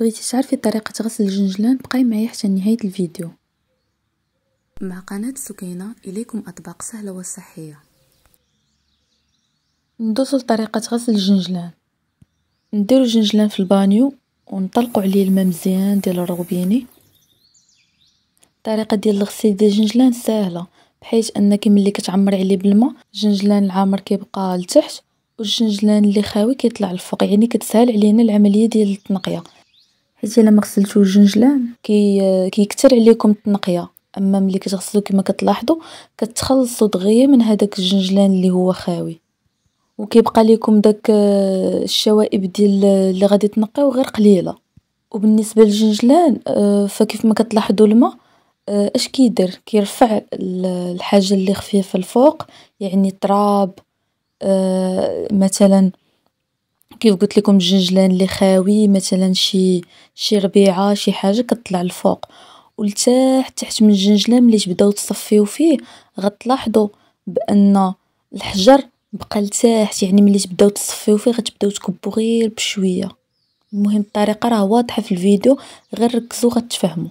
بغيتي تعرفي طريقة غسل الجنجلان بقاي معايا حتى نهاية الفيديو مع قناة سكينة إليكم أطباق سهلة وصحية ندوزو لطريقة غسل الجنجلان نديرو الجنجلان في البانيو ونطلقو عليه الماء مزيان ديال الروبيني الطريقة ديال الغسيل ديال الجنجلان ساهلة بحيث انك ملي كتعمري عليه بالماء الجنجلان العامر كيبقى لتحت والجنجلان اللي خاوي كيطلع الفوق يعني كتسهل علينا العمليه ديال التنقيه حيت الا ما غسلتوه الجنجلان كي كيكثر عليكم التنقيه اما ملي كتغسلو كما كتلاحظوا كتخلصوا دغيا من هذاك الجنجلان اللي هو خاوي وكيبقى لكم داك الشوائب ديال اللي غادي تنقيو غير قليله وبالنسبه للجنجلان آه، فكيف ما كتلاحظوا الماء آه، اش كيدير كيرفع الحاجه اللي خفيفه الفوق يعني التراب آه، مثلا كيف قلت لكم الجنجلان اللي خاوي مثلا شي شي ربيعه شي حاجه كطلع الفوق ولتحت تحت من الجنجلان ملي تبداو تصفيو فيه غتلاحظوا بان الحجر بقى لتحت يعني ملي تبداو تصفيو فيه غتبداو تكبو غير بشويه المهم الطريقه راه واضحه في الفيديو غير ركزوا غتفهموا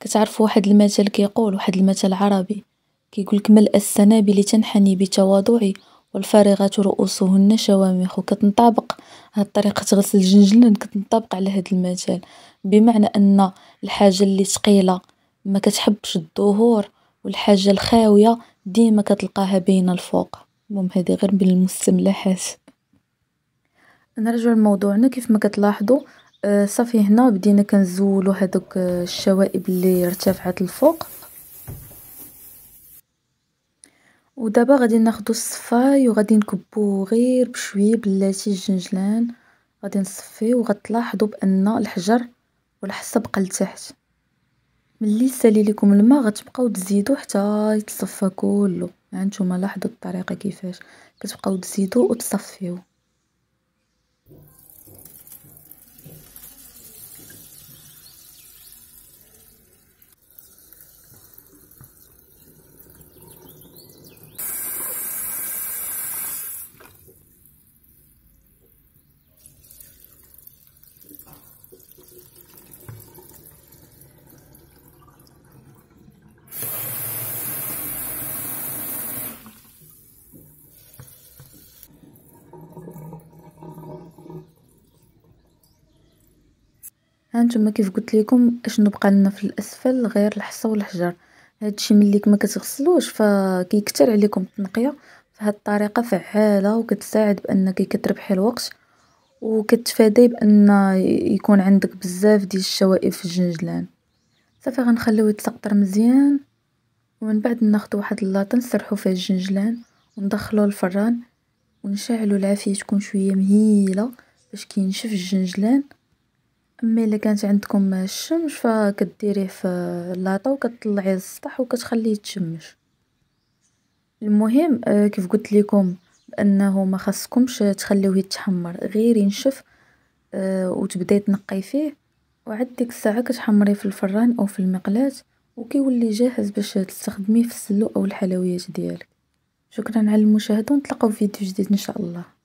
كتعرفوا واحد المثل كيقول واحد المثل عربي كيقول لك ما السنابل تنحني بتواضعي والفارغات رؤوسهن شوامخ وكتنطابق هاد الطريقة غسل الجنجلان كتنطبق على هاد المثال بمعنى ان الحاجة اللي تقيلة ما كتحبش الظهور والحاجة الخاوية ديما كتلقاها باينة الفوق المهم هادي غير بين المستملحات نرجعو لموضوعنا كيف ما كتلاحظوا آه، صافي هنا بدينا كنزولو هادوك آه، الشوائب اللي ارتفعت الفوق ودبا غادي ناخدو الصفاي وغادي نكبوه غير بشويه بلاتي الجنجلان غادي نصفيه وغتلاحظوا بان الحجر والحصى بقى لتحت ملي سالي لكم الماء غتبقاو تزيدوا حتى يتصفى كله ها نتوما لاحظوا الطريقه كيفاش كتبقاو تزيدوا وتصفيو هانتوما كيف قلت لكم اشنو بقى لنا في الاسفل غير الحصى والحجر هادشي ملي ما كتغسلوش فكيكثر عليكم التنقيه فهاد الطريقه فعاله وكتساعد بانك كتربحي الوقت وكتفادي بان يكون عندك بزاف ديال الشوائب في الجنجلان صافي غنخليوه يتسقطر مزيان ومن بعد ناخذ واحد اللاطه نسرحو فيه الجنجلان وندخلوه الفران ونشعلو العافيه تكون شويه مهيله باش كينشف الجنجلان مي الا كانت عندكم الشمس فكديريه في لاطو وكتطلعي السطح وكتخليه يتشمش المهم آه، كيف قلت لكم انه ما خاصكمش تخليوه يتحمر غير ينشف آه، وتبداي تنقي فيه وعاد ديك الساعه كتحمريه في الفران او في المقلاه وكيولي جاهز باش تستخدميه في السلو او الحلويات ديالك شكرا على المشاهده ونتلاقاو في فيديو جديد ان شاء الله